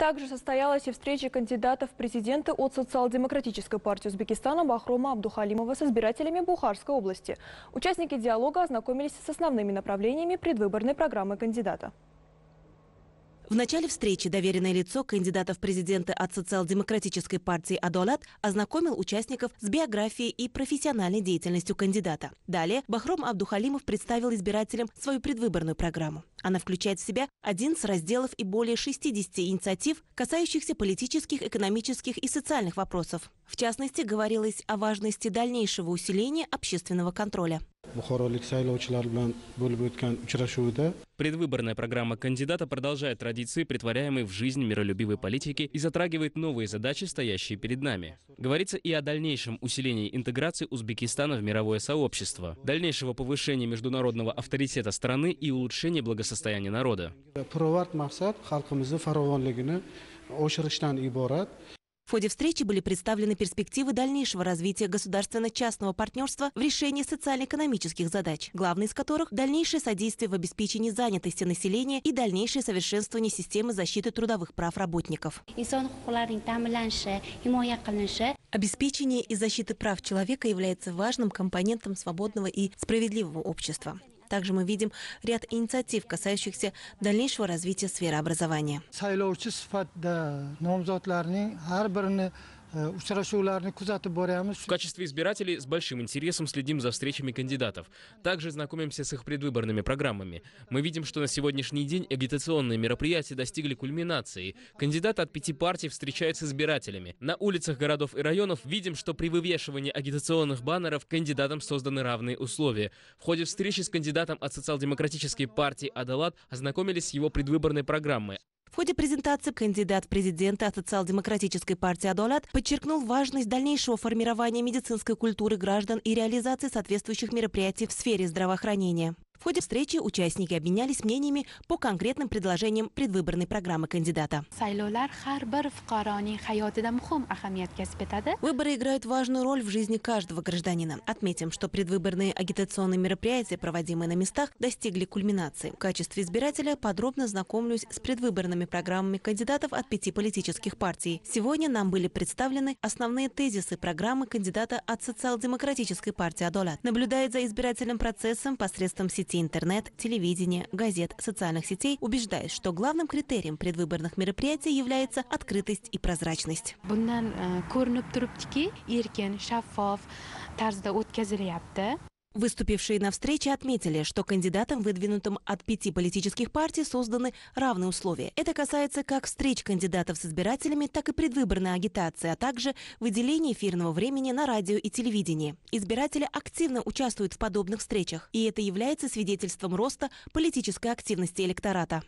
Также состоялась и встреча кандидатов в президенты от социал-демократической партии Узбекистана Бахрома Абдухалимова с избирателями Бухарской области. Участники диалога ознакомились с основными направлениями предвыборной программы кандидата. В начале встречи доверенное лицо кандидата в президенты от социал-демократической партии «Адолат» ознакомил участников с биографией и профессиональной деятельностью кандидата. Далее Бахром Абдухалимов представил избирателям свою предвыборную программу. Она включает в себя 11 разделов и более 60 инициатив, касающихся политических, экономических и социальных вопросов. В частности, говорилось о важности дальнейшего усиления общественного контроля. Предвыборная программа кандидата продолжает традиции, притворяемые в жизнь миролюбивой политики, и затрагивает новые задачи, стоящие перед нами. Говорится и о дальнейшем усилении интеграции Узбекистана в мировое сообщество, дальнейшего повышения международного авторитета страны и улучшения благосостояния народа. В ходе встречи были представлены перспективы дальнейшего развития государственно-частного партнерства в решении социально-экономических задач, главной из которых – дальнейшее содействие в обеспечении занятости населения и дальнейшее совершенствование системы защиты трудовых прав работников. Обеспечение и защита прав человека является важным компонентом свободного и справедливого общества. Также мы видим ряд инициатив, касающихся дальнейшего развития сферы образования. Э, В качестве избирателей с большим интересом следим за встречами кандидатов. Также знакомимся с их предвыборными программами. Мы видим, что на сегодняшний день агитационные мероприятия достигли кульминации. Кандидаты от пяти партий встречаются с избирателями. На улицах городов и районов видим, что при вывешивании агитационных баннеров кандидатам созданы равные условия. В ходе встречи с кандидатом от социал-демократической партии «Адалат» ознакомились с его предвыборной программой. В ходе презентации кандидат в президенты от социал-демократической партии «Адолят» подчеркнул важность дальнейшего формирования медицинской культуры граждан и реализации соответствующих мероприятий в сфере здравоохранения. В ходе встречи участники обменялись мнениями по конкретным предложениям предвыборной программы кандидата. Выборы играют важную роль в жизни каждого гражданина. Отметим, что предвыборные агитационные мероприятия, проводимые на местах, достигли кульминации. В качестве избирателя подробно знакомлюсь с предвыборными программами кандидатов от пяти политических партий. Сегодня нам были представлены основные тезисы программы кандидата от социал-демократической партии «Адолят». Наблюдает за избирательным процессом посредством сети сети интернет, телевидения, газет, социальных сетей, убеждает, что главным критерием предвыборных мероприятий является открытость и прозрачность. Bundan ko'rinib turibdiki, erkin, shaffof tarzda Выступившие на встрече отметили, что кандидатам, выдвинутым от пяти политических партий, созданы равные условия. Это касается как встреч кандидатов с избирателями, так и предвыборной агитации, а также выделения эфирного времени на радио и телевидении. Избиратели активно участвуют в подобных встречах, и это является свидетельством роста политической активности электората.